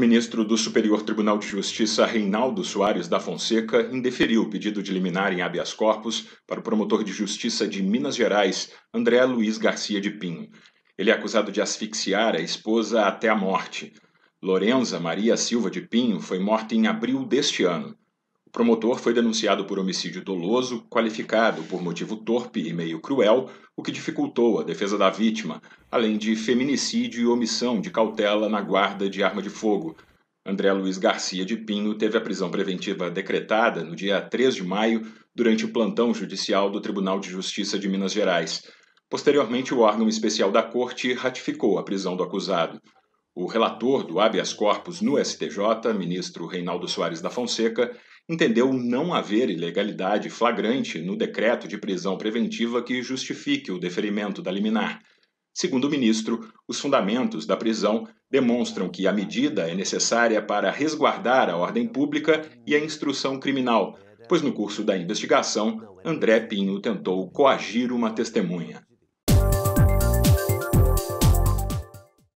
ministro do Superior Tribunal de Justiça, Reinaldo Soares da Fonseca, indeferiu o pedido de liminar em habeas corpus para o promotor de justiça de Minas Gerais, André Luiz Garcia de Pinho. Ele é acusado de asfixiar a esposa até a morte. Lorenza Maria Silva de Pinho foi morta em abril deste ano. O promotor foi denunciado por homicídio doloso, qualificado por motivo torpe e meio cruel, o que dificultou a defesa da vítima, além de feminicídio e omissão de cautela na guarda de arma de fogo. André Luiz Garcia de Pinho teve a prisão preventiva decretada no dia 3 de maio durante o plantão judicial do Tribunal de Justiça de Minas Gerais. Posteriormente, o órgão especial da corte ratificou a prisão do acusado. O relator do habeas corpus no STJ, ministro Reinaldo Soares da Fonseca, entendeu não haver ilegalidade flagrante no decreto de prisão preventiva que justifique o deferimento da liminar. Segundo o ministro, os fundamentos da prisão demonstram que a medida é necessária para resguardar a ordem pública e a instrução criminal, pois no curso da investigação, André Pinho tentou coagir uma testemunha.